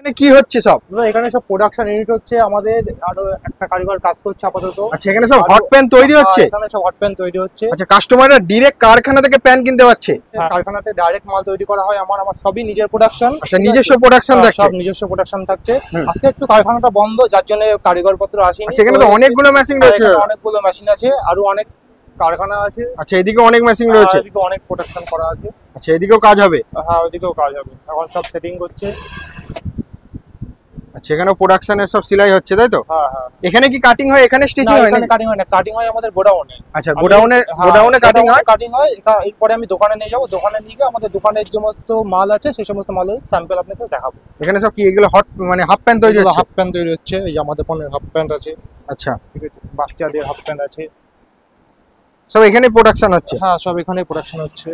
এখানে কি হচ্ছে সব এখানে সব প্রোডাকশন ইউনিট হচ্ছে আমাদের আরো একটা কারিগর কাজ করছে আপাতত আচ্ছা এখানে সব হট প্যান তৈরি হ্যাঁ, হচ্ছে এখানে সব হট প্যান তৈরি হচ্ছে আচ্ছা কাস্টমাররা ডাইরেক্ট কারখানা থেকে প্যান কিনতে পারছে হ্যাঁ, কারখানাতে ডাইরেক্ট মাল তৈরি করা হয় আমার আমার সবই নিজের প্রোডাকশন আচ্ছা নিজস্ব প্রোডাকশন হ্যাঁ, থাকছে সব নিজস্ব প্রোডাকশন থাকছে আজকে একটু কারখানাটা বন্ধ যার জন্য কারিগর পত্র আসেনি আচ্ছা এখানে তো অনেকগুলো মেশিন রয়েছে অনেকগুলো মেশিন আছে আরো অনেক কারখানা আছে আচ্ছা এদিকে অনেক মেশিন রয়েছে এদিকে অনেক প্রোডাকশন করা আছে আচ্ছা এদিকেও কাজ হবে হ্যাঁ ওইদিকেও কাজ হবে এখন সব সেটিং করছে আচ্ছা এখানেও প্রোডাকশনের সব সেলাই হচ্ছে তাই তো হ্যাঁ, হ্যাঁ। এখানে কি কাটিং হয় এখানে স্টিচিং হয় এখানে কাটিং হয় না কাটিং হয় আমাদের গোডাউনে আচ্ছা গোডাউনে হ্যাঁ, গোডাউনে কাটিং হয় কাটিং হয় এরপরে আমি দোকানে নিয়ে যাব দোকানে নিয়ে গিয়ে আমাদের দোকানের যে সমস্ত মাল আছে সেই সমস্ত মালের স্যাম্পল আপনাকে দেখাবো এখানে সব কি এগুলো হট মানে হাফ প্যান্ট তৈরি হচ্ছে হাফ প্যান্ট তৈরি হচ্ছে এই আমাদের পণ্যের হাফ প্যান্ট আছে আচ্ছা ঠিক আছে বাচ্চাদের হাফ প্যান্ট আছে সব এখানে প্রোডাকশন হচ্ছে হ্যাঁ সব এখানে প্রোডাকশন হচ্ছে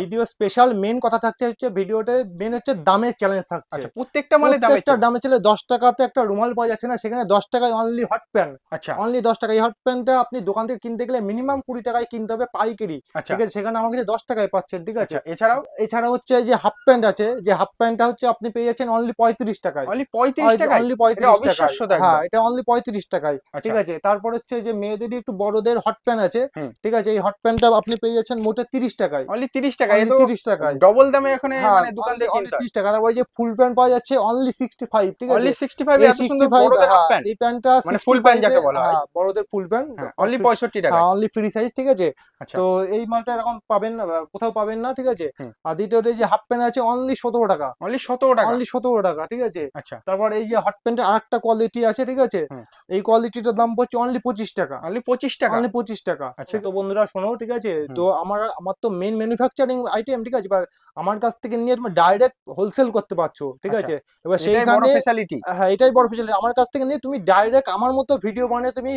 ভিডিও স্পেশাল মেন কথা থাকছে হচ্ছে ভিডিওতে মেন হচ্ছে দামের চ্যালেঞ্জ থাকছে আচ্ছা প্রত্যেকটা মানে দামে একটা দামে ছিল 10 টাকাতে একটা রুমাল পাওয়া যাচ্ছে না সেখানে 10 টাকায় অনলি হট প্যান্ট আচ্ছা অনলি 10 টাকায় হট প্যান্টটা আপনি দোকান থেকে কিনতে গেলে মিনিমাম 20 টাকায় কিনতে হবে পাইকারি আচ্ছা। ঠিক আছে সেখানে আমার কাছে 10 টাকায় পাচ্ছেন ঠিক আছে আচ্ছা, এছাড়াও এছাড়া হচ্ছে যে হাফ প্যান্ট আছে যে হাফ প্যান্টটা হচ্ছে আপনি পেয়ে যাচ্ছেন অনলি 35 টাকায় অনলি 35 টাকায় অনলি 35 টাকা হ্যাঁ এটা অনলি 35 টাকায় আচ্ছা। ঠিক আছে তারপর হচ্ছে যে মেয়েদেরই একটু বড়দের হট প্যান্ট আছে ঠিক আছে এই হট প্যান্টটা আপনি পেয়ে যাচ্ছেন মোটে 30 টাকায় অনলি 30 টাকা এত 30 টাকা ডবল দামে এখানে হ্যাঁ, মানে দোকান থেকে 30 টাকা আর ওই যে ফুল প্যান্ট পাওয়া যাচ্ছে অনলি 65 ঠিক আছে অনলি 65 এত সুন্দর বড়দের প্যান্ট এই প্যান্টটা মানে ফুল প্যান্ট যাকে বলা হয় হ্যাঁ, বড়দের ফুল প্যান্ট অনলি 65 টাকা অনলি ফ্রি সাইজ ঠিক আছে আচ্ছা। তো এই মালটা এরকম পাবেন না কোথাও পাবেন না ঠিক আছে আর দ্বিতীয়তে যে হাফ প্যান্ট আছে অনলি 17 টাকা অনলি 17 টাকা অনলি 17 টাকা ঠিক আছে আচ্ছা তারপর এই যে হট প্যান্টের আরেকটা কোয়ালিটি আছে ঠিক আছে এই কোয়ালিটিটার দাম হচ্ছে অনলি 25 টাকা অনলি 25 টাকা অনলি 25 টাকা আচ্ছা তো বন্ধুরা শোনো ঠিক আছে তো আমার আমার তো মেন ম্যানুফ্যাকচার ম্যানুফ্যাকচারিং আইটেম ঠিক আছে এবার আমার কাছ থেকে নিয়ে তুমি ডাইরেক্ট হোলসেল করতে পারছো ঠিক আচ্ছা। আছে এবার সেই সেইখানে ফ্যাসিলিটি হ্যাঁ এটাই বড় ফ্যাসিলিটি আমার কাছ থেকে নিয়ে তুমি ডাইরেক্ট আমার মতো ভিডিও বানিয়ে তুমি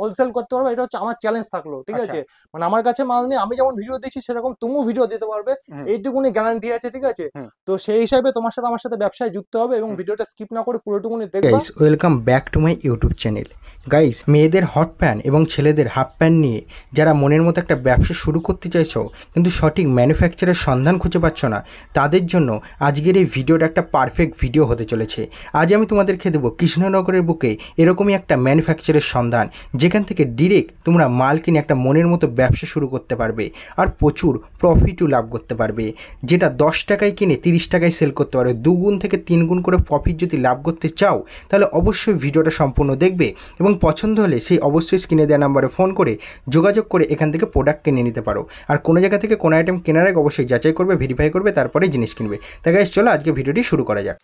হোলসেল করতে পারবে এটা হচ্ছে আমার চ্যালেঞ্জ থাকলো ঠিক আচ্ছা। আছে মানে আমার কাছে মাল নেই আমি যেমন ভিডিও দিচ্ছি সেরকম তুমিও ভিডিও দিতে পারবে এইটুকুনি গ্যারান্টি আছে ঠিক আছে তো সেই হিসাবে তোমার সাথে আমার সাথে ব্যবসায় যুক্ত হবে এবং ভিডিওটা স্কিপ না করে পুরোটুকুনি দেখবে welcome back to my YouTube channel guys মেয়েদের হট প্যান্ট এবং ছেলেদের হাফ প্যান্ট নিয়ে যারা মনের মতো একটা ব্যবসা শুরু করতে চাইছো কিন্তু সঠিক ম্যানুফ্যাকচারের সন্ধান খুঁজে পাচ্ছ না তাদের জন্য আজকের এই ভিডিওটা একটা পারফেক্ট ভিডিও হতে চলেছে আজ আমি তোমাদেরকে দেবো কৃষ্ণনগরের বুকে এরকমই একটা ম্যানুফ্যাকচারের সন্ধান যেখান থেকে ডিরেক্ট তোমরা মাল কিনে একটা মনের মতো ব্যবসা শুরু করতে পারবে আর প্রচুর প্রফিটও লাভ করতে পারবে যেটা দশ টাকায় কিনে তিরিশ টাকায় সেল করতে পারবে দুগুণ থেকে তিন গুণ করে প্রফিট যদি লাভ করতে চাও তাহলে অবশ্যই ভিডিওটা সম্পূর্ণ দেখবে এবং পছন্দ হলে সেই অবশ্যই স্ক্রিনে দেওয়া নাম্বারে ফোন করে যোগাযোগ করে এখান থেকে প্রোডাক্ট কিনে নিতে পারো আর কোনো জায়গা থেকে কোনো আইটেম কেনার আগে অবশ্যই যাচাই করবে ভেরিফাই করবে তারপরে জিনিস কিনবে তাই গাইজ চলো আজকে ভিডিওটি শুরু করা যাক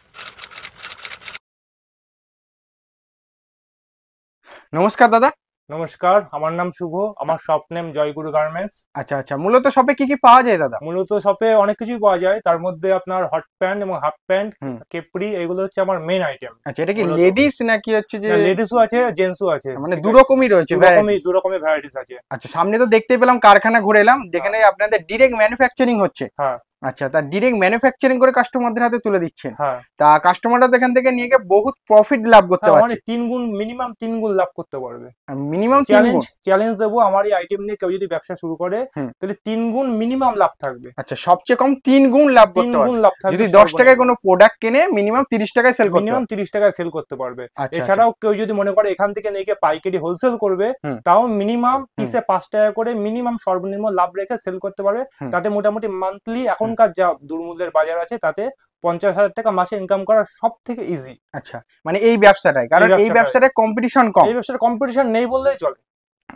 নমস্কার দাদা নমস্কার আমার নাম শুভ আমার শপ নেম জয়গুরু গার্মেন্টস আচ্ছা আচ্ছা মূলত শপে কি কি পাওয়া যায় দাদা মূলত শপে অনেক কিছুই পাওয়া যায় তার মধ্যে আপনার হট প্যান্ট এবং হাফ প্যান্ট কেপরি এগুলো হচ্ছে আমার মেন আইটেম আচ্ছা এটা কি লেডিস নাকি হচ্ছে যে লেডিসও আছে জেন্টসও আছে মানে দু রকমই রয়েছে রকমই দু রকমের ভ্যারাইটিস আছে আচ্ছা সামনে তো দেখতেই পেলাম কারখানা ঘুরে এলাম যেখানে আপনাদের ডিরেক্ট ম্যানুফ্যাকচারিং হচ্ছে হ্যাঁ আচ্ছা তা ডিরেক্ট ম্যানুফ্যাকচারিং করে কাস্টমারদের হাতে তুলে দিচ্ছেন হ্যাঁ। তা কাস্টমাররা তো এখান থেকে নিয়ে গিয়ে বহুত প্রফিট লাভ করতে হ্যাঁ, পারবে মানে তিন গুণ মিনিমাম তিন গুণ লাভ করতে পারবে মিনিমাম চ্যালেঞ্জ চ্যালেঞ্জ দেবো আমার এই আইটেম নিয়ে কেউ যদি ব্যবসা শুরু করে তাহলে তিন গুণ মিনিমাম লাভ থাকবে আচ্ছা সবচেয়ে কম তিন গুণ লাভ তিন গুণ লাভ থাকবে যদি দশ টাকায় কোনো প্রোডাক্ট কিনে মিনিমাম তিরিশ টাকায় সেল মিনিমাম তিরিশ টাকায় সেল করতে পারবে আচ্ছা, আচ্ছা। এছাড়াও কেউ যদি মনে করে এখান থেকে নিয়ে গিয়ে পাইকারি হোলসেল করবে তাও মিনিমাম পিসে পাঁচ টাকা করে মিনিমাম সর্বনিম্ন লাভ রেখে সেল করতে পারবে তাতে মোটামুটি মান্থলি এখন এখনকার যা দুর্মূল্যের বাজার আছে তাতে পঞ্চাশ হাজার টাকা মাসে ইনকাম করা সব থেকে ইজি আচ্ছা মানে এই ব্যবসাটাই কারণ এই ব্যবসাটা কম্পিটিশন কম এই ব্যবসার কম্পিটিশন নেই বললেই চলে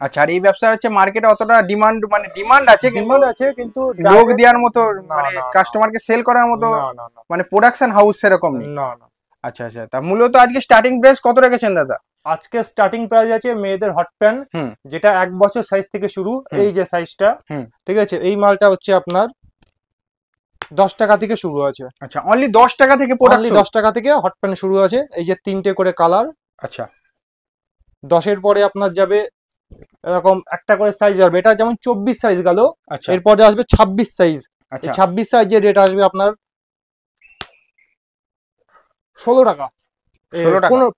আচ্ছা আর এই ব্যবসা হচ্ছে মার্কেটে অতটা ডিমান্ড মানে ডিমান্ড আছে কিন্তু আছে কিন্তু লোক দেওয়ার মতো মানে কাস্টমারকে সেল করার মতো মানে প্রোডাকশন হাউস সেরকম নেই না না আচ্ছা আচ্ছা তা মূলত আজকে স্টার্টিং প্রাইস কত রেখেছেন দাদা আজকে স্টার্টিং প্রাইস আছে মেয়েদের হট প্যান্ট যেটা এক বছর সাইজ থেকে শুরু এই যে সাইজটা ঠিক আছে এই মালটা হচ্ছে আপনার দশ টাকা থেকে শুরু আছে আচ্ছা অনলি দশ টাকা থেকে অনলি দশ টাকা থেকে হট প্যান্ট শুরু আছে এই যে তিনটে করে কালার আচ্ছা দশের পরে আপনার যাবে এরকম একটা করে সাইজ আসবে এটা যেমন চব্বিশ সাইজ গেল আচ্ছা। এরপরে আসবে ছাব্বিশ সাইজ আচ্ছা। ছাব্বিশ সাইজের রেট আসবে আপনার ষোলো টাকা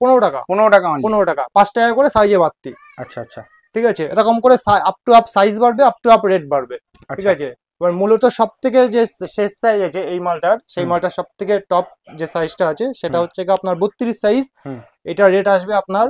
পনেরো টাকা পনেরো টাকা পনেরো টাকা পাঁচ টাকা করে সাইজে বাড়তি আচ্ছা আচ্ছা ঠিক আছে এরকম করে আপ টু আপ সাইজ বাড়বে আপ টু আপ রেট বাড়বে ঠিক আচ্ছা। আছে এবার মূলত সব থেকে যে শেষ সাইজ আছে এই মালটার সেই মালটার সব থেকে টপ যে সাইজটা আছে সেটা হচ্ছে আপনার বত্রিশ সাইজ এটা রেট আসবে আপনার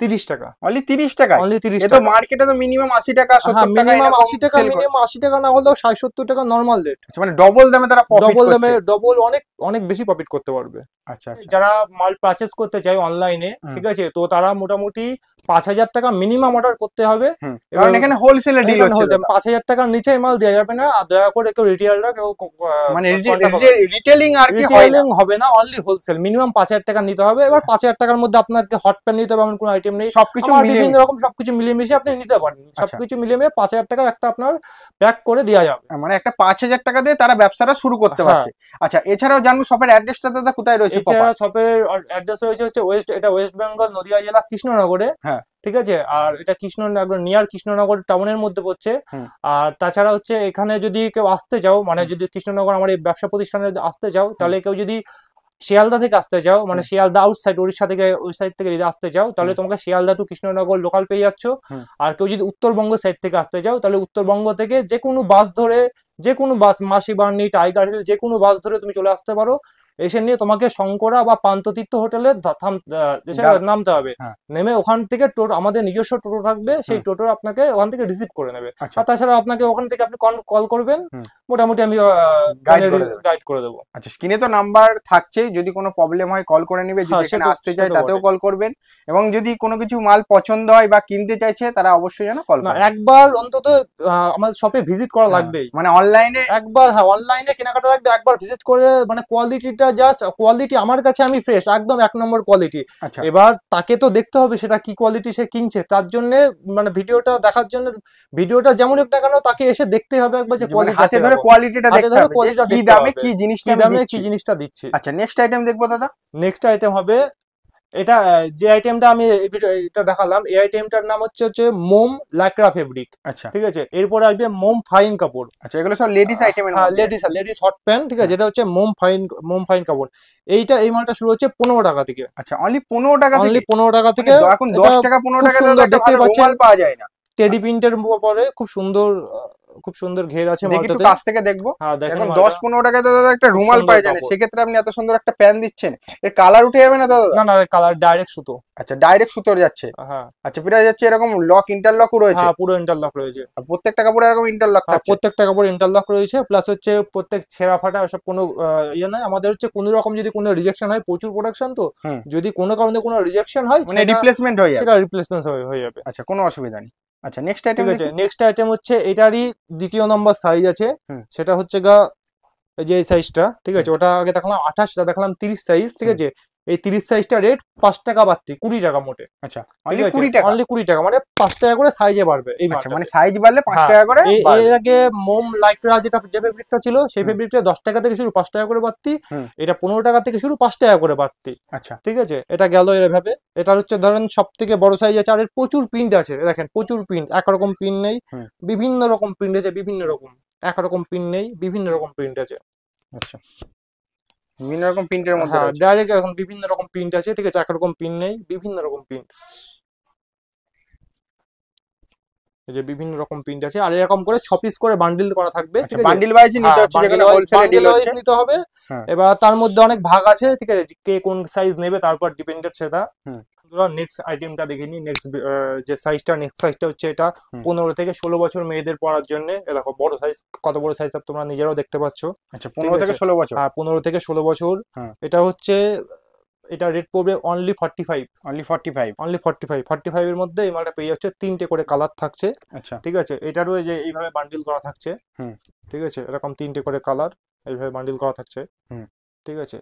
তিরিশ টাকা অনলি তিরিশ টাকা অনলি তিরিশ তো মার্কেটে তো মিনিমাম আশি টাকা মিনিমাম হ্যাঁ, আশি টাকা মিনিমাম আশি টাকা না হলেও ষাট সত্তর টাকা নর্মাল আচ্ছা, রেট মানে ডবল দামে তারা ডবল দামে ডবল অনেক অনেক বেশি প্রফিট করতে পারবে আচ্ছা, আচ্ছা। যারা মাল পারচেস করতে চায় অনলাইনে ঠিক আছে তো তারা মোটামুটি পাঁচ হাজার টাকা মিনিমাম অর্ডার করতে হবে কারণ এখানে হোলসেলে ডিল হচ্ছে পাঁচ হাজার টাকার নিচে মাল দেওয়া যাবে না আর দয়া করে কেউ রিটেলাররা কেউ মানে রিটেলিং আর কি রিটেলিং হবে না অনলি হোলসেল মিনিমাম পাঁচ হাজার টাকা নিতে হবে এবার আচ্ছা। পাঁচ হাজার টাকার মধ্যে আপনাকে হট প্যান নিতে হবে এমন কোনো আইটেম নেই সবকিছু বিভিন্ন রকম সবকিছু মিলিয়ে মিশিয়ে আপনি নিতে পারেন আচ্ছা। সবকিছু মিলিয়ে মিশিয়ে পাঁচ হাজার টাকা একটা আপনার প্যাক করে দেওয়া যাবে মানে একটা পাঁচ হাজার টাকা দিয়ে তারা ব্যবসাটা শুরু করতে হ্যাঁ। পারছে আচ্ছা এছাড়াও জানবো শপের অ্যাড্রেসটা দাদা কোথায় রয়েছে শপের অ্যাড্রেস রয়েছে হচ্ছে ওয়েস্ট এটা ওয়েস্ট বেঙ্গল নদিয়া জেলা কৃষ্ণনগরে হ্যাঁ ঠিক আছে আর এটা কৃষ্ণনগর নিয়ার কৃষ্ণনগর টাউনের মধ্যে পড়ছে আর তাছাড়া হচ্ছে এখানে যদি কেউ আসতে চাও মানে যদি কৃষ্ণনগর আমার এই ব্যবসা প্রতিষ্ঠানে আসতে চাও তাহলে কেউ যদি শিয়ালদা থেকে আসতে যাও মানে শিয়ালদা আউটসাইড উড়িষ্যা থেকে ওই সাইড থেকে যদি আসতে যাও তাহলে তোমাকে শিয়ালদা টু কৃষ্ণনগর লোকাল পেয়ে যাচ্ছ আর কেউ যদি উত্তরবঙ্গ সাইড থেকে আসতে যাও তাহলে উত্তরবঙ্গ থেকে যে কোনো বাস ধরে যে কোনো বাস বার্নি টাইগার হিল যে কোনো বাস ধরে তুমি চলে আসতে পারো এসে নিয়ে তোমাকে শঙ্করা বা পান্ততীর্থ হোটেলে নামতে হবে হ্যাঁ। নেমে ওখান থেকে আমাদের নিজস্ব টোটো থাকবে সেই টোটো আপনাকে ওখান থেকে রিসিভ করে নেবে আচ্ছা। আর তাছাড়া আপনাকে ওখান থেকে আপনি কল করবেন মোটামুটি আমি গাইড করে দেবো আচ্ছা স্ক্রিনে তো নাম্বার থাকছেই যদি কোনো প্রবলেম হয় কল করে নেবে যদি হ্যাঁ, আসতে চায় তাতেও কল করবেন এবং যদি কোনো কিছু মাল পছন্দ হয় বা কিনতে চাইছে তারা অবশ্যই যেন কল একবার অন্তত আমাদের শপে ভিজিট করা হ্যাঁ। লাগবেই মানে অনলাইনে একবার হ্যাঁ অনলাইনে কেনাকাটা লাগবে একবার ভিজিট করে মানে কোয়ালিটিটা এটা জাস্ট কোয়ালিটি আমার কাছে আমি ফ্রেশ একদম এক নম্বর কোয়ালিটি আচ্ছা। এবার তাকে তো দেখতে হবে সেটা কি কোয়ালিটি সে কিনছে তার জন্য মানে ভিডিওটা দেখার জন্য ভিডিওটা যেমন হোক না কেন তাকে এসে দেখতে হবে একবার যে কোয়ালিটি মানে হাতে ধরে কোয়ালিটিটা দেখতে হবে কি দামে কি জিনিসটা দামে কি জিনিসটা দিচ্ছে আচ্ছা নেক্সট আইটেম দেখবো দাদা নেক্সট আইটেম হবে এটা যে আইটেমটা আমি এটা দেখালাম এই আইটেমটার নাম হচ্ছে হচ্ছে মোম লাকড়া ফেব্রিক আচ্ছা ঠিক আছে এরপরে আসবে মোম ফাইন কাপড় আচ্ছা এগুলো সব লেডিস আইটেম হ্যাঁ লেডিস লেডিস হট প্যান্ট ঠিক আছে হ্যাঁ। এটা হচ্ছে মোম ফাইন মোম ফাইন কাপড় এইটা এই মালটা শুরু হচ্ছে পনেরো টাকা থেকে আচ্ছা অনলি পনেরো টাকা অনলি পনেরো টাকা মানে থেকে এখন দশ টাকা পনেরো টাকা দেখতে পাচ্ছেন পাওয়া যায় না টেডি প্রিন্টের পরে খুব সুন্দর খুব সুন্দর ঘের আছে একটু কাছ থেকে দেখবো হ্যাঁ, এখন দশ পনেরো টাকা দাদা একটা রুমাল পাই জানে সেক্ষেত্রে আপনি এত সুন্দর একটা প্যান দিচ্ছেন এর কালার উঠে যাবে না দাদা না না কালার ডাইরেক্ট সুতো আচ্ছা ডাইরেক্ট সুতোর যাচ্ছে হ্যাঁ আচ্ছা পিরা যাচ্ছে এরকম লক ইন্টারলক রয়েছে হ্যাঁ পুরো ইন্টারলক রয়েছে প্রত্যেকটা কাপড়ে এরকম ইন্টারলক হ্যাঁ, থাকে প্রত্যেকটা কাপড়ে ইন্টারলক রয়েছে প্লাস হচ্ছে প্রত্যেক ছেঁড়া ফাটা সব কোনো ইয়ে নয় আমাদের হচ্ছে কোনো রকম যদি কোনো রিজেকশন হয় প্রচুর প্রোডাকশন তো যদি কোনো কারণে কোনো রিজেকশন হয় মানে রিপ্লেসমেন্ট হয়ে যাবে সেটা রিপ্লেসমেন্ট হয়ে যাবে আচ্ছা কোনো অসুবিধা নেই আচ্ছা নেক্সট আইটেম ঠিক আছে নেক্সট আইটেম হচ্ছে এটারই দ্বিতীয় নম্বর সাইজ আছে সেটা হচ্ছে গা যে এই সাইজটা ঠিক আছে ওটা আগে দেখলাম আঠাশটা দেখলাম তিরিশ সাইজ ঠিক আছে এই তিরিশ সাইজটা রেট পাঁচ টাকা বাড়তি কুড়ি টাকা মোটে আচ্ছা কুড়ি টাকা কুড়ি টাকা মানে পাঁচ টাকা করে সাইজে বাড়বে এই আচ্ছা, মানে সাইজ বাড়লে পাঁচ হ্যাঁ, টাকা করে এর আগে মোম লাইকরা যেটা যে ফেব্রিকটা ছিল সেই ফেব্রিকটা দশ টাকা থেকে শুরু পাঁচ টাকা করে বাড়তি এটা পনেরো টাকা থেকে শুরু পাঁচ টাকা করে বাড়তি আচ্ছা ঠিক আছে এটা গেল এভাবে এটা হচ্ছে ধরেন সব থেকে বড় সাইজ আছে আর এর প্রচুর প্রিন্ট আছে দেখেন প্রচুর প্রিন্ট একরকম প্রিন্ট নেই বিভিন্ন রকম প্রিন্ট আছে বিভিন্ন রকম একরকম প্রিন্ট নেই বিভিন্ন রকম প্রিন্ট আছে আচ্ছা বিভিন্ন রকম প্রিন্টের মধ্যে ডাইরেক্ট হ্যাঁ, এখন বিভিন্ন রকম প্রিন্ট আছে ঠিক আছে এক রকম প্রিন্ট নেই বিভিন্ন রকম প্রিন্ট যে বিভিন্ন রকম প্রিন্ট আছে আর এরকম করে ছ পিস করে বান্ডিল করা থাকবে বান্ডিল আচ্ছা, ওয়াইজ নিতে হ্যাঁ, হচ্ছে যেখানে হোলসেল ডিল নিতে হবে হ্যাঁ। এবার তার মধ্যে অনেক ভাগ আছে ঠিক আছে কে কোন সাইজ নেবে তারপর ডিপেন্ডেড সেটা ধরো নেক্সট আইটেমটা দেখে নি নেক্সট যে সাইজটা নেক্সট সাইজটা হচ্ছে এটা পনেরো থেকে ষোলো বছর মেয়েদের পড়ার জন্য দেখো বড় সাইজ কত বড় সাইজ তোমরা নিজেরাও দেখতে পাচ্ছ আচ্ছা পনেরো থেকে ষোলো বছর হ্যাঁ পনেরো থেকে ষোলো বছর হ্যাঁ। এটা হচ্ছে এটা রেট পড়বে only forty five only forty five only forty five forty five এর মধ্যে এই মালটা পেয়ে যাচ্ছে তিনটে করে কালার থাকছে আচ্ছা ঠিক আছে এটারও যে এইভাবে বান্ডিল করা থাকছে হুম ঠিক আছে এরকম তিনটে করে কালার এইভাবে বান্ডিল করা থাকছে হুম ঠিক আছে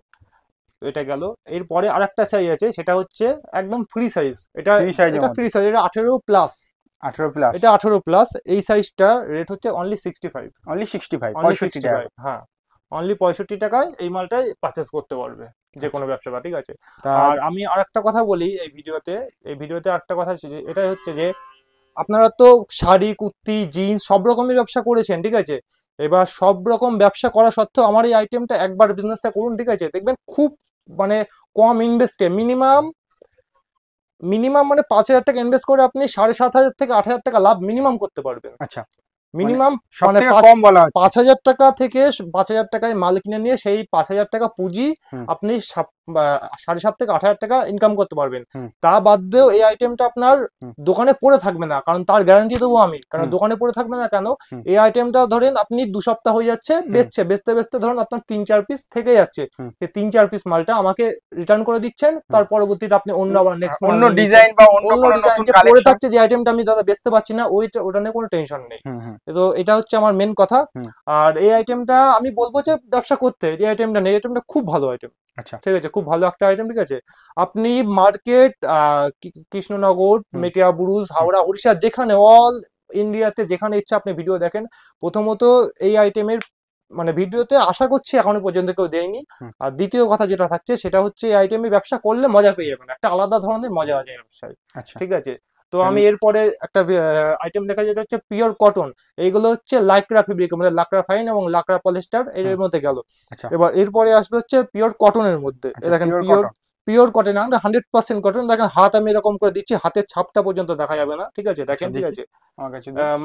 এটা গেল এরপরে আর একটা সাইজ আছে সেটা হচ্ছে একদম ফ্রি সাইজ এটা ফ্রি সাইজ এটা ফ্রি সাইজ এটা আঠেরো প্লাস আঠারো প্লাস এটা আঠারো প্লাস এই সাইজটা রেট হচ্ছে only sixty five only sixty five হ্যাঁ অনলি পঁয়ষট্টি টাকায় এই মালটাই পারচেস করতে পারবে যে কোনো আচ্ছা। ব্যবসা ঠিক আছে আর আমি আর একটা কথা বলি এই ভিডিওতে এই ভিডিওতে আর একটা কথা এটাই হচ্ছে যে আপনারা তো শাড়ি কুর্তি জিন্স সব রকমের ব্যবসা করেছেন ঠিক আছে এবার সব রকম ব্যবসা করা সত্ত্বেও আমার এই আইটেমটা একবার বিজনেসটা করুন ঠিক আছে দেখবেন খুব মানে কম ইনভেস্টে মিনিমাম মিনিমাম মানে পাঁচ হাজার টাকা ইনভেস্ট করে আপনি সাড়ে সাত হাজার থেকে আট হাজার টাকা লাভ মিনিমাম করতে পারবেন আচ্ছা মিনিমাম মানে, মানে কম বলা পাঁচ হাজার টাকা থেকে পাঁচ হাজার টাকায় মাল কিনে নিয়ে সেই পাঁচ হাজার টাকা পুঁজি আপনি সাড়ে সাত থেকে আট হাজার টাকা ইনকাম করতে পারবেন তা বাদ দিয়েও এই আইটেমটা আপনার দোকানে পড়ে থাকবে না কারণ তার গ্যারান্টি দেবো আমি কারণ দোকানে পড়ে থাকবে না কেন এই আইটেমটা ধরেন আপনি দু সপ্তাহ হয়ে যাচ্ছে বেচছে বেচতে বেচতে ধরেন আপনার তিন চার পিস থেকে যাচ্ছে তিন চার পিস মালটা আমাকে রিটার্ন করে দিচ্ছেন তার পরবর্তীতে আপনি অন্য আবার নেক্সট অন্য ডিজাইন বা অন্য ডিজাইন যে পড়ে থাকছে যে আইটেমটা আমি দাদা বেচতে পারছি না ওইটা ওটা নিয়ে কোনো টেনশন নেই তো এটা হচ্ছে আমার মেন কথা আর এই আইটেমটা আমি বলবো যে ব্যবসা করতে যে আইটেমটা নেই আইটেমটা খুব ভালো আইটেম আচ্ছা ঠিক আছে খুব ভালো একটা আইটেম ঠিক আছে আপনি মার্কেট কৃষ্ণনগর মেটিয়া বুরুজ হাওড়া উড়িষ্যা যেখানে অল ইন্ডিয়াতে যেখানে ইচ্ছা আপনি ভিডিও দেখেন প্রথমত এই আইটেমের মানে ভিডিওতে আশা করছি এখনো পর্যন্ত কেউ দেয়নি আর দ্বিতীয় কথা যেটা থাকছে সেটা হচ্ছে এই আইটেমে ব্যবসা করলে মজা পেয়ে যাবেন একটা আলাদা ধরনের মজা আছে ব্যবসায় আচ্ছা। ঠিক আছে তো আমি হ্যাঁ। এরপরে একটা আইটেম দেখা যেটা হচ্ছে পিওর কটন এইগুলো হচ্ছে লাকড়া ফেব্রিক মানে লাকড়া ফাইন এবং লাকড়া পলিস্টার এর মধ্যে হ্যাঁ। গেল আচ্ছা। এবার এরপরে আসবে হচ্ছে পিওর কটনের মধ্যে আচ্ছা, দেখেন পিওর পিওর কটন আমরা হান্ড্রেড পার্সেন্ট কটন দেখেন হাত আমি এরকম করে দিচ্ছি হাতের ছাপটা পর্যন্ত দেখা যাবে না ঠিক আছে দেখেন আচ্ছা, ঠিক আছে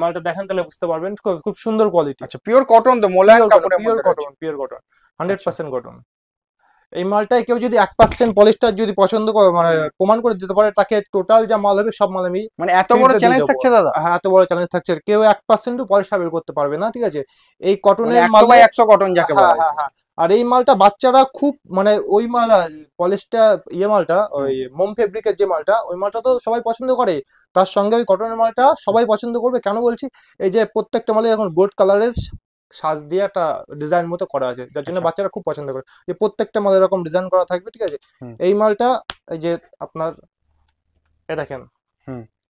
মালটা দেখেন তাহলে বুঝতে পারবেন খুব সুন্দর কোয়ালিটি আচ্ছা পিওর কটন তো মোলায়েম pure cotton pure cotton hundred percent cotton এই মালটায় কেউ যদি এক পার্সেন্ট পলিস্টার যদি পছন্দ করে মানে প্রমাণ করে দিতে পারে তাকে টোটাল যা মাল হবে সব মাল আমি মানে এত বড় চ্যালেঞ্জ থাকছে দাদা হ্যাঁ এত বড় চ্যালেঞ্জ থাকছে কেউ এক পার্সেন্টও পলিস্টার বের করতে পারবে না ঠিক আছে এই কটনের মাল মানে একশো কটন যাকে হ্যাঁ, হ্যাঁ হ্যাঁ আর এই মালটা বাচ্চারা খুব মানে ওই মাল পলিস্টার ইয়ে মালটা ওই মোম ফেব্রিকের যে মালটা ওই মালটা তো সবাই পছন্দ করে তার সঙ্গে ওই কটনের মালটা সবাই পছন্দ করবে কেন বলছি এই যে প্রত্যেকটা মালে এখন গোল্ড কালারের সাজ দিয়ে একটা ডিজাইন মতো করা আছে যার জন্য আচ্ছা। বাচ্চারা খুব পছন্দ করে যে প্রত্যেকটা মাল এরকম ডিজাইন করা থাকবে ঠিক আছে এই মালটা এই যে আপনার এ দেখেন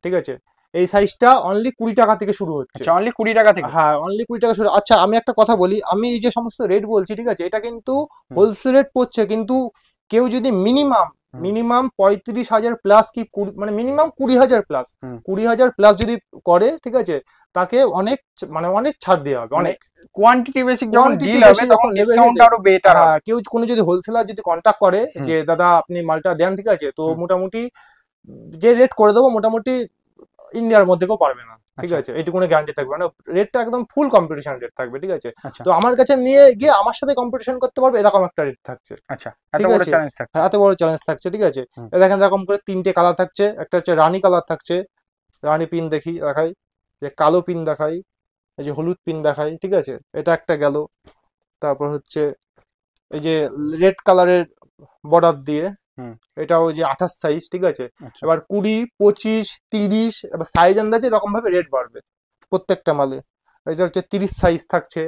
ঠিক আছে এই সাইজটা অনলি কুড়ি টাকা থেকে শুরু হচ্ছে অনলি আচ্ছা, কুড়ি টাকা থেকে হ্যাঁ অনলি কুড়ি টাকা শুরু আচ্ছা আমি একটা কথা বলি আমি এই যে সমস্ত রেট বলছি ঠিক আছে এটা কিন্তু হোলসেল রেট পড়ছে কিন্তু কেউ যদি মিনিমাম মিনিমাম পঁয়ত্রিশ হাজার প্লাস কি মানে মিনিমাম কুড়ি হাজার প্লাস কুড়ি হাজার প্লাস যদি করে ঠিক আছে তাকে অনেক মানে অনেক ছাড় দেওয়া হবে অনেক কোয়ান্টিটি মানে বেশি ডিল হবে তখন ডিসকাউন্ট আরো হ্যাঁ, বেটার কেউ কোনো যদি হোলসেলার যদি কন্টাক্ট করে যে দাদা আপনি মালটা দেন ঠিক আছে তো মোটামুটি যে রেট করে দেবো মোটামুটি ইন্ডিয়ার মধ্যে কেউ পারবে না ঠিক আচ্ছা। আছে এটি কোনো গ্যারান্টি থাকবে না রেটটা একদম ফুল কম্পিটিশন রেট থাকবে ঠিক আছে আচ্ছা। তো আমার কাছে নিয়ে গিয়ে আমার সাথে কম্পিটিশন করতে পারবে এরকম একটা রেট থাকছে আচ্ছা চ্যালেঞ্জ আছে এত বড় চ্যালেঞ্জ থাকছে ঠিক আছে দেখেন এরকম করে তিনটে কালার থাকছে একটা হচ্ছে রানী কালার থাকছে রানী পিন দেখি দেখাই যে কালো পিন দেখাই এই যে হলুদ পিন দেখাই ঠিক আছে এটা একটা গেল তারপর হচ্ছে এই যে রেড কালারের বর্ডার দিয়ে এটা ওই যে আঠাশ সাইজ ঠিক আছে আচ্ছা। এবার কুড়ি পঁচিশ তিরিশ এবার সাইজ আন্দাজে এরকম ভাবে রেট বাড়বে প্রত্যেকটা মালে এটা হচ্ছে তিরিশ সাইজ থাকছে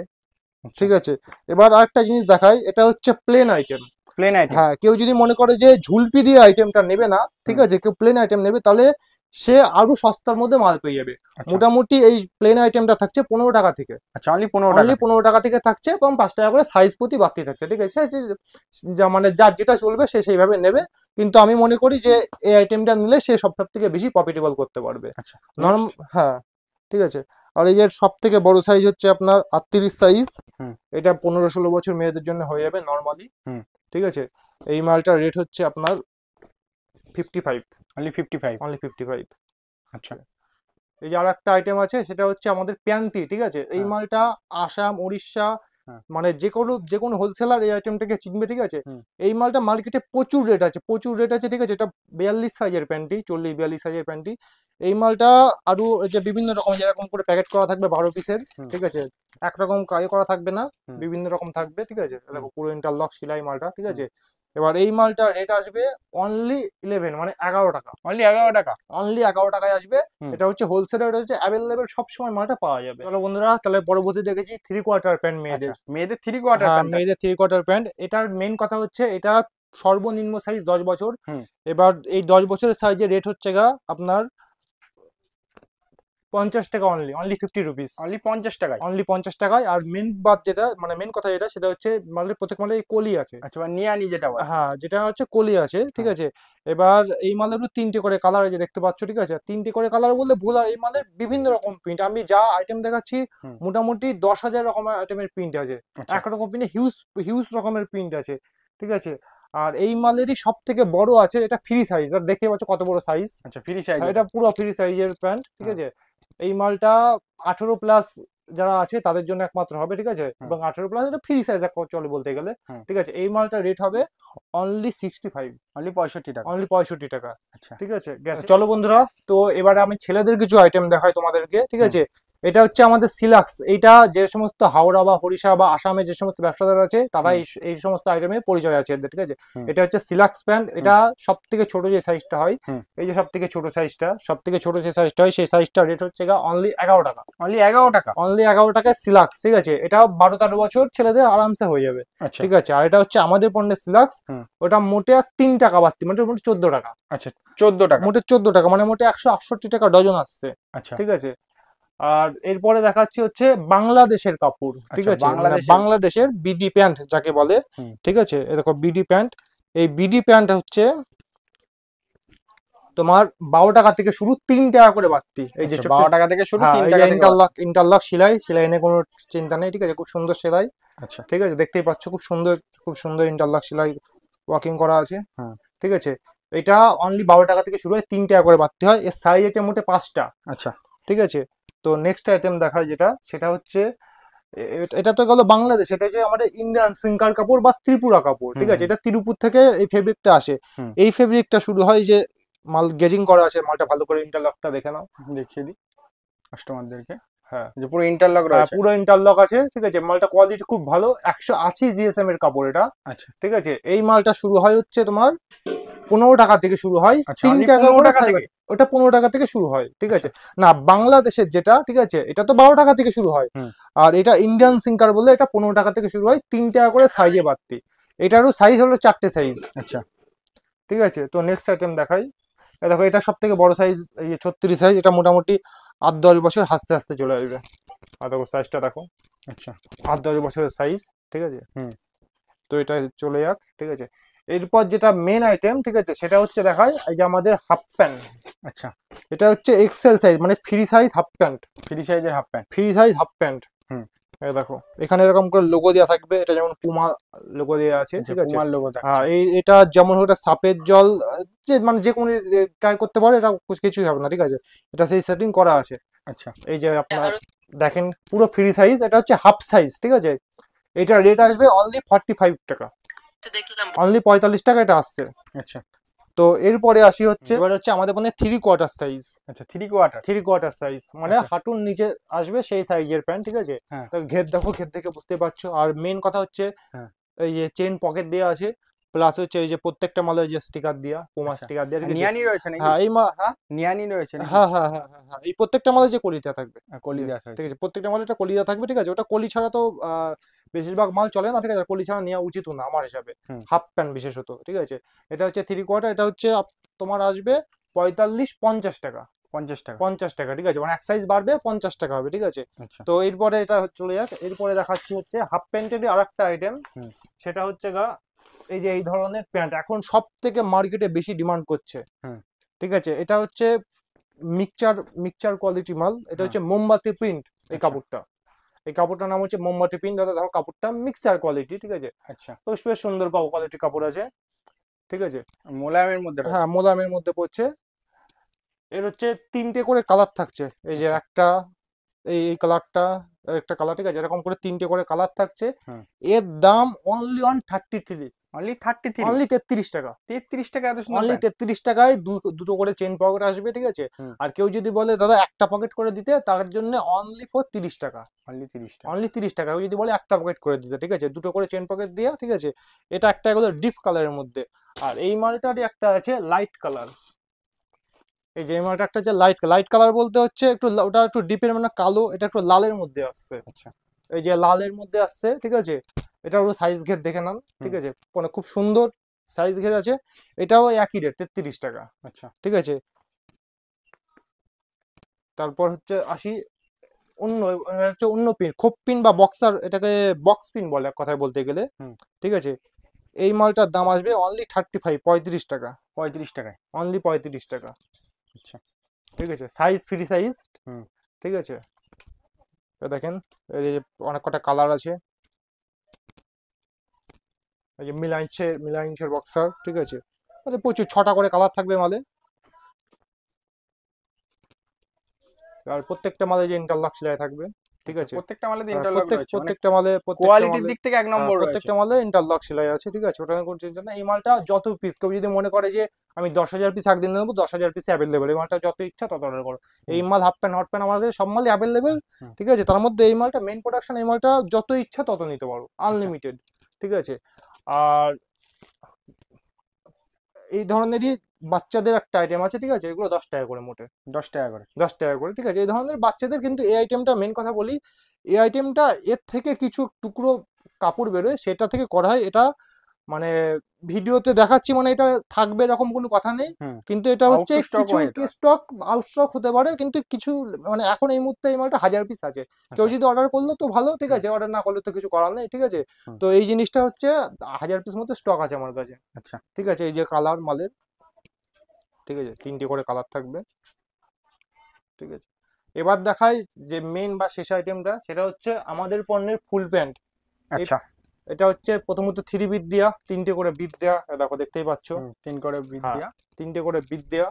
আচ্ছা। ঠিক আছে এবার আরেকটা জিনিস দেখাই এটা হচ্ছে প্লেন আইটেম প্লেন আইটেম হ্যাঁ কেউ যদি মনে করে যে ঝুলপি দিয়ে আইটেমটা নেবে না ঠিক আছে কেউ প্লেন আইটেম নেবে তাহলে সে আরো সস্তার মধ্যে মাল পেয়ে যাবে আচ্ছা। মোটামুটি এই প্লেন আইটেমটা থাকছে পনেরো টাকা আচ্ছা, থেকে পনেরো টাকা থেকে থাকছে এবং পাঁচ টাকা করে সাইজ প্রতি বাড়তি থাকছে ঠিক আছে যা মানে যার যেটা চলবে সে সেইভাবে নেবে কিন্তু আমি মনে করি যে এই আইটেমটা নিলে সে সবটার থেকে বেশি প্রফিটেবল করতে পারবে আচ্ছা নরম হ্যাঁ ঠিক আছে আর এই যে সব থেকে বড় সাইজ হচ্ছে আপনার আটত্রিশ সাইজ এটা পনেরো ষোলো বছর মেয়েদের জন্য হয়ে যাবে নর্মালি ঠিক আছে এই মালটার রেট হচ্ছে আপনার fifty five only fifty five only fifty five আচ্ছা এই যে আর একটা আইটেম আছে সেটা হচ্ছে আমাদের প্যান্টি ঠিক আছে এই হ্যাঁ। মালটা আসাম ওড়িশা হ্যাঁ। মানে যে কোনো যে কোনো হোলসেলার এই আইটেমটাকে চিনবে ঠিক আছে এই মালটা মার্কেটে প্রচুর রেট আছে প্রচুর রেট আছে ঠিক আছে এটা বিয়াল্লিশ সাইজের প্যান্টি চল্লিশ বিয়াল্লিশ সাইজের প্যান্টি এই মালটা আরো যে বিভিন্ন রকম যেরকম করে প্যাকেট করা থাকবে বারো পিসের ঠিক আছে একরকম কাজ করা থাকবে না বিভিন্ন রকম থাকবে ঠিক আছে দেখো পুরো ইন্টারলক সিলাই মালটা ঠিক আছে এবার এই মালটার রেট আসবে অনলি ইলেভেন মানে এগারো টাকা অনলি এগারো টাকা অনলি এগারো টাকায় আসবে এটা হচ্ছে হোলসেল রেট হচ্ছে অ্যাভেলেবেল সবসময় মালটা পাওয়া যাবে চলো বন্ধুরা তাহলে পরবর্তী দেখেছি থ্রি কোয়ার্টার প্যান্ট মেয়েদের আচ্ছা, মেয়েদের থ্রি হ্যাঁ, কোয়ার্টার মেয়েদের থ্রি কোয়ার্টার প্যান্ট এটার মেন কথা হচ্ছে এটা সর্বনিম্ন সাইজ দশ বছর এবার এই দশ বছরের সাইজের রেট হচ্ছে গা আপনার পঞ্চাশ টাকা only only fifty rupees only পঞ্চাশ টাকায় অনলি পঞ্চাশ টাকায় আর মেন বাদ যেটা মানে মেন কথা যেটা সেটা হচ্ছে মালের প্রত্যেক মালে কলি আছে আচ্ছা মানে নিয়ানি যেটা হ্যাঁ যেটা হচ্ছে কলি আছে ঠিক হ্যাঁ। আছে এবার এই মালেরও তিনটে করে কালার আছে দেখতে পাচ্ছ ঠিক আছে তিনটে করে কালার বললে ভুল আর এই মালের বিভিন্ন রকম প্রিন্ট আমি যা আইটেম দেখাচ্ছি মোটামুটি দশ হাজার রকমের আইটেমের প্রিন্ট আছে আচ্ছা। এক রকম প্রিন্টে হিউজ হিউজ রকমের প্রিন্ট আছে ঠিক আছে আর এই মালেরই সব থেকে বড় আছে এটা ফ্রি সাইজ আর দেখতে পাচ্ছ কত বড় সাইজ আচ্ছা ফ্রি সাইজ এটা পুরো ফ্রি সাইজের প্যান্ট ঠিক হ্যাঁ। আছে এই মালটা আঠারো প্লাস যারা আছে তাদের জন্য একমাত্র হবে ঠিক আছে হ্যাঁ। এবং আঠেরো প্লাস এটা ফ্রি সাইজ চলে বলতে গেলে হ্যাঁ। ঠিক আছে এই মালটা রেট হবে অনলি সিক্সটি ফাইভ অনলি পঁয়ষট্টি টাকা অনলি পঁয়ষট্টি টাকা আচ্ছা। ঠিক আছে আচ্ছা, চলো বন্ধুরা তো এবারে আমি ছেলেদের কিছু আইটেম দেখাই তোমাদেরকে ঠিক আছে এটা হচ্ছে আমাদের সিলাক্স এটা যে সমস্ত হাওড়া বা হরিশা বা আসামে যে সমস্ত ব্যবসাদার আছে তারা এই সমস্ত আইটেমে পরিচয় আছে এদের ঠিক আছে এটা হচ্ছে সিলাক্স প্যান্ট এটা সব থেকে ছোট যে সাইজটা হয় এই যে সব থেকে ছোট সাইজটা সব থেকে ছোট যে সাইজটা হয় সেই সাইজটা রেট হচ্ছে অনলি এগারো টাকা অনলি এগারো টাকা অনলি এগারো টাকা সিলাক্স ঠিক আছে এটা বারো তেরো বছর ছেলেদের আরামসে হয়ে যাবে আচ্ছা। ঠিক আছে আর এটা হচ্ছে আমাদের পণ্যের সিলাক্স ওটা মোটে আর তিন টাকা বাড়তি মানে মোটে চোদ্দ টাকা আচ্ছা চোদ্দ টাকা মোটে চোদ্দ টাকা মানে মোটে একশো আটষট্টি টাকা ডজন আসছে আচ্ছা ঠিক আছে আর এরপরে দেখাচ্ছি হচ্ছে বাংলাদেশের কাপড় ঠিক আচ্ছা, আছে মানে বাংলাদেশের বিডি প্যান্ট যাকে বলে ঠিক আছে দেখো বিডি প্যান্ট এই বিডি প্যান্ট হচ্ছে তোমার বারো টাকা থেকে শুরু তিন টাকা করে বাড়তি এই যে আচ্ছা, বারো টাকা থেকে শুরু হ্যাঁ, ইন্টারলক ইন্টারলক সেলাই সেলাই এনে কোনো চিন্তা নেই ঠিক আছে খুব সুন্দর সেলাই আচ্ছা ঠিক আছে দেখতেই পাচ্ছ খুব সুন্দর খুব সুন্দর ইন্টারলক সেলাই ওয়াকিং করা আছে হ্যাঁ। ঠিক আছে এটা অনলি বারো টাকা থেকে শুরু হয় তিন টাকা করে বাড়তি হয় এর সাইজ আছে মোটে পাঁচটা আচ্ছা ঠিক আছে তো নেক্সট আইটেম দেখা যেটা সেটা হচ্ছে এটা তো গেল বাংলাদেশ এটা যে আমাদের ইন্ডিয়ান সিঙ্কার কাপড় বা ত্রিপুরা কাপড় ঠিক আছে এটা তিরুপুর থেকে এই ফেব্রিকটা আসে এই ফেব্রিকটা শুরু হয় যে মাল গেজিং করা আছে মালটা ভালো করে ইন্টারলকটা দেখে নাও দেখিয়ে দিই কাস্টমারদেরকে হ্যাঁ যে পুরো ইন্টারলক হ্যাঁ, রয়েছে পুরো ইন্টারলক আছে ঠিক আছে মালটা কোয়ালিটি খুব ভালো একশো আশি জিএসএম এর কাপড় এটা আচ্ছা ঠিক আছে এই মালটা শুরু হয় হচ্ছে তোমার পনেরো টাকা থেকে শুরু হয় আচ্ছা, তিন টাকা ওটা পনেরো টাকা থেকে শুরু হয় ঠিক আছে আচ্ছা। না বাংলাদেশের যেটা ঠিক আছে এটা তো বারো টাকা থেকে শুরু হয় আর এটা ইন্ডিয়ান সিঙ্কার বলে এটা পনেরো টাকা থেকে শুরু হয় তিন টাকা করে সাইজে বাড়তি এটারও সাইজ হলো চারটে সাইজ আচ্ছা ঠিক আছে তো নেক্সট আইটেম দেখাই দেখো এটা সব থেকে বড় সাইজ ছত্রিশ সাইজ এটা মোটামুটি আট দশ বছর হাসতে হাসতে চলে আসবে আর দেখো সাইজটা দেখো আচ্ছা আট দশ বছরের সাইজ ঠিক আছে হুম তো এটা চলে যাক ঠিক আছে এরপর যেটা মেন আইটেম ঠিক আছে সেটা হচ্ছে দেখায় এই যে আমাদের হাফ প্যান্ট আচ্ছা এটা হচ্ছে এক্সেল সাইজ মানে free size half pant free সাইজের half pant free size half pant হুম দেখো এখানে এরকম করে লোগো দেওয়া থাকবে এটা যেমন পুমা লোগো দেওয়া আছে আচ্ছা, ঠিক আছে পুমার লোগো হ্যাঁ এই এটা যেমন ওটা সাপের জল যে মানে যে কোনো ট্রাই করতে পারে এটা কিছুই হবে না ঠিক আছে এটা সেই সেটিং করা আছে আচ্ছা এই যে আপনার দেখেন পুরো ফ্রি সাইজ এটা হচ্ছে হাফ সাইজ ঠিক আছে এটা রেট আসবে অনলি ফর্টি ফাইভ টাকা অনলি পঁয়তাল্লিশ টাকা এটা আসছে আচ্ছা তো এরপরে আসি হচ্ছে এবার হচ্ছে আমাদের মানে থ্রি কোয়ার্টার সাইজ আচ্ছা three quarter three quarter size মানে আচ্ছা। হাঁটুর নিচে আসবে সেই সাইজের প্যান্ট ঠিক আছে হ্যাঁ। তো ঘের দেখো ঘের থেকে বুঝতে পারছো আর মেন কথা হচ্ছে হ্যাঁ। এই চেন পকেট দেওয়া আছে প্লাস হচ্ছে এই যে প্রত্যেকটা মালের যে স্টিকার দিয়া পুমা আচ্ছা। স্টিকার দিয়া নিয়ানি রয়েছে নাকি হ্যাঁ এই মা হ্যাঁ নিয়ানি রয়েছে হ্যাঁ, হ্যাঁ হ্যাঁ হ্যাঁ হ্যাঁ এই প্রত্যেকটা মালের যে কলিতে থাকবে হ্যাঁ, কলি দেওয়া ঠিক আছে প্রত্যেকটা মালের একটা কলি থাকবে ঠিক আছে ওটা কলি ছাড়া তো বেশিরভাগ মাল চলে না ঠিক আছে কলি ছাড়া নেওয়া উচিত না আমার হিসাবে হাফ প্যান্ট বিশেষত ঠিক আছে এটা হচ্ছে থ্রি কোয়ার্টার এটা হচ্ছে তোমার আসবে পঁয়তাল্লিশ পঞ্চাশ টাকা পঞ্চাশ টাকা পঞ্চাশ টাকা ঠিক আছে মানে এক সাইজ বাড়বে পঞ্চাশ টাকা হবে ঠিক আছে আচ্ছা। তো এরপরে এটা চলে যাক এরপরে দেখাচ্ছি হচ্ছে হাফ প্যান্টের আর একটা আইটেম সেটা হচ্ছে গা এই যে এই ধরনের প্যান্ট এখন সব থেকে মার্কেটে বেশি ডিমান্ড করছে হ্যাঁ। ঠিক আছে এটা হচ্ছে মিক্সচার মিক্সচার কোয়ালিটি মাল এটা হচ্ছে হ্যাঁ। মোমবাতি প্রিন্ট এই আচ্ছা। কাপড়টা এই কাপড়টার নাম হচ্ছে মোমবাতি প্রিন্ট দাদা ধরো কাপড়টা মিক্সচার কোয়ালিটি ঠিক আছে আচ্ছা বেশ বেশ সুন্দর কোয়ালিটি কাপড় আছে ঠিক আছে মোলায়েমের মধ্যে হ্যাঁ মোলায়েমের মধ্যে পড়ছে এর হচ্ছে তিনটে করে কালার থাকছে এই যে আচ্ছা। একটা এই কালারটা একটা কালার ঠিক আছে এরকম করে তিনটে করে কালার থাকছে হ্যাঁ। এর দাম only on thirty three only thirty three only টাকা তেত্রিশ টাকা এত অনলি তেত্রিশ টাকায় দুটো করে চেন পকেট আসবে ঠিক আছে হ্যাঁ। আর কেউ যদি বলে দাদা একটা পকেট করে দিতে তার জন্য অনলি ফর তিরিশ টাকা অনলি তিরিশ টাকা তিরিশ টাকা কেউ যদি বলে একটা পকেট করে দিতে ঠিক আছে দুটো করে চেন পকেট দিয়ে ঠিক আছে এটা একটা ডিপ কালারের মধ্যে আর এই মালটারই একটা আছে লাইট কালার এই যে এই একটা যে লাইট লাইট কালার বলতে হচ্ছে একটু ওটা একটু ডিপের মানে কালো এটা একটু লালের মধ্যে আসছে আচ্ছা এই যে লালের মধ্যে আসছে ঠিক আছে এটা ওর সাইজ ঘের দেখে নেন ঠিক আছে মানে খুব সুন্দর সাইজ ঘের আছে এটাও একই রেট তেত্রিশ টাকা আচ্ছা ঠিক আছে তারপর হচ্ছে আসি অন্য হচ্ছে অন্য পিন খোপ পিন বা বক্সার এটাকে বক্স পিন বলে এক কথায় বলতে গেলে ঠিক আছে এই মালটার দাম আসবে অনলি থার্টি ফাইভ পঁয়ত্রিশ টাকা পঁয়ত্রিশ টাকায় অনলি পঁয়ত্রিশ টাকা আচ্ছা ঠিক আছে সাইজ ফ্রি সাইজ হুম ঠিক আছে তো দেখেন এই যে অনেক কটা কালার আছে এই যে মিলাইঞ্চের মিলাইঞ্চের বক্সার ঠিক আছে মানে প্রচুর ছটা করে কালার থাকবে মালে আর প্রত্যেকটা মালে যে ইন্টারলক সেলাই থাকবে ঠিক আচ্ছা, আছে প্রত্যেকটা মালে ইন্টারলক মানে রয়েছে প্রত্যেকটা মালে কোয়ালিটির দিক থেকে এক নম্বর প্রত্যেকটা মালে ইন্টারলক সেলাই আছে ঠিক আছে ওটা কোনো টেনশন না এই মালটা যত পিস কেউ যদি মনে করে যে আমি দশ হাজার পিস একদিন নেবো দশ হাজার পিস অ্যাভেলেবেল এই মালটা যত ইচ্ছা তত অর্ডার করো এই মাল হাফ প্যান্ট হট প্যান্ট আমাদের সব মালই অ্যাভেলেবেল ঠিক আছে তার মধ্যে এই মালটা মেন প্রোডাকশন এই মালটা যত ইচ্ছা তত নিতে পারো আনলিমিটেড আচ্ছা। ঠিক আছে আর এই ধরনেরই বাচ্চাদের একটা আইটেম আছে ঠিক আছে এগুলো দশ টাকা করে মোটে দশ টাকা করে দশ টাকা করে ঠিক আছে এই ধরনের বাচ্চাদের কিন্তু এই আইটেমটা মেন কথা বলি এই আইটেমটা এর থেকে কিছু টুকরো কাপড় বেরোয় সেটা থেকে করা হয় এটা মানে ভিডিওতে দেখাচ্ছি মানে এটা থাকবে এরকম কোনো কথা নেই কিন্তু এটা হচ্ছে কিছু স্টক আউটস্টক হতে পারে কিন্তু কিছু মানে এখন এই মুহূর্তে এই মালটা হাজার পিস আছে কেউ আচ্ছা। যদি অর্ডার করলো তো ভালো ঠিক আছে অর্ডার না করলে তো কিছু করার নেই ঠিক আছে তো এই জিনিসটা হচ্ছে হাজার পিস মতো স্টক আছে আমার কাছে আচ্ছা ঠিক আছে এই যে কালার মালের ঠিক আছে তিনটি করে কালার থাকবে ঠিক আছে এবার দেখায় যে মেন বা শেষ আইটেমটা সেটা হচ্ছে আমাদের পণ্যের ফুল প্যান্ট আচ্ছা এটা হচ্ছে প্রথমত থ্রি বিদ দেওয়া তিনটে করে বিদ দেওয়া দেখো দেখতেই পাচ্ছ তিন করে বিদ হ্যাঁ, দেওয়া তিনটে করে বিদ দেওয়া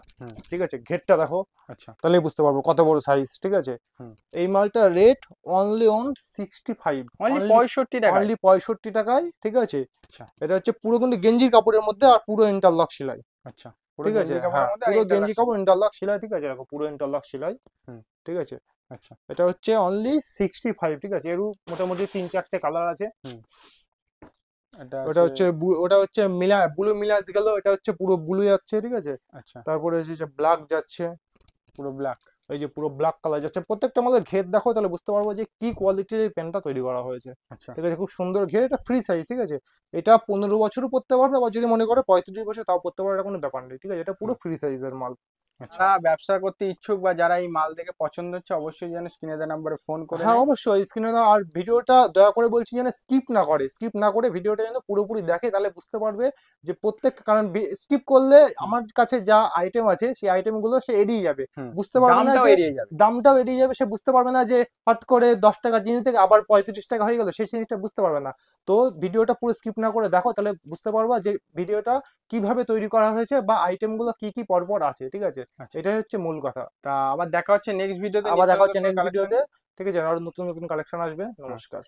ঠিক আছে ঘেরটা দেখো আচ্ছা তাহলে বুঝতে পারবো কত বড় সাইজ ঠিক আছে এই মালটা rate only on sixty five only পঁয়ষট্টি টাকা অনলি পঁয়ষট্টি টাকায় ঠিক আছে আচ্ছা। এটা হচ্ছে পুরো কিন্তু গেঞ্জির কাপড়ের মধ্যে আর পুরো ইন্টারলক সেলাই আচ্ছা ঠিক আছে হ্যাঁ, পুরো গেঞ্জি কাপড় ইন্টারলক সেলাই ঠিক আছে দেখো পুরো ইন্টারলক সেলাই ঠিক আছে আচ্ছা এটা হচ্ছে অনলি সিক্সটি ফাইভ ঠিক আছে এরও মোটামুটি তিন চারটে কালার আছে ওটা হচ্ছে ওটা হচ্ছে মিলা ব্লু মিলাজ গেল এটা হচ্ছে পুরো ব্লু যাচ্ছে ঠিক আছে আচ্ছা তারপরে হচ্ছে যে ব্ল্যাক যাচ্ছে পুরো ব্ল্যাক এই যে পুরো ব্ল্যাক কালার যাচ্ছে প্রত্যেকটা মালের ঘের দেখো তাহলে বুঝতে পারবো যে কি কোয়ালিটির এই প্যান্টটা তৈরি করা হয়েছে আচ্ছা। ঠিক আছে খুব সুন্দর ঘের এটা ফ্রি সাইজ ঠিক আছে এটা পনেরো বছরও পরতে পারবে আবার যদি মনে করে পঁয়ত্রিশ বছর তাও পরতে পারবে এটা কোনো ব্যাপার নেই ঠিক আছে এটা পুরো ফ্রি সাইজের মাল আচ্ছা। যারা ব্যবসা করতে ইচ্ছুক বা যারা এই মাল দেখে পছন্দ হচ্ছে অবশ্যই যেন স্ক্রিনে দেওয়া নাম্বারে ফোন করে হ্যাঁ অবশ্যই স্ক্রিনে দেওয়া আর ভিডিওটা দয়া করে বলছি যেন স্কিপ না করে স্কিপ না করে ভিডিওটা যেন পুরোপুরি দেখে তাহলে বুঝতে পারবে যে প্রত্যেক কারণ স্কিপ করলে আমার কাছে যা আইটেম আছে সেই আইটেমগুলো সে এড়িয়ে যাবে বুঝতে পারবে না দামটাও এড়িয়ে যাবে সে বুঝতে পারবে না যে হট করে দশ টাকা জিনিস থেকে আবার পঁয়ত্রিশ টাকা হয়ে গেল সেই জিনিসটা বুঝতে পারবে না তো ভিডিওটা পুরো স্কিপ না করে দেখো তাহলে বুঝতে পারবা যে ভিডিওটা কিভাবে তৈরি করা হয়েছে বা আইটেমগুলো কি কি পরপর আছে ঠিক আছে আচ্ছা। এটাই হচ্ছে মূল কথা তা আবার দেখা হচ্ছে নেক্সট ভিডিওতে আবার দেখা হচ্ছে নেক্সট ভিডিওতে ঠিক আছে আরো নতুন নতুন কালেকশন আসবে হ্যাঁ। নমস্কার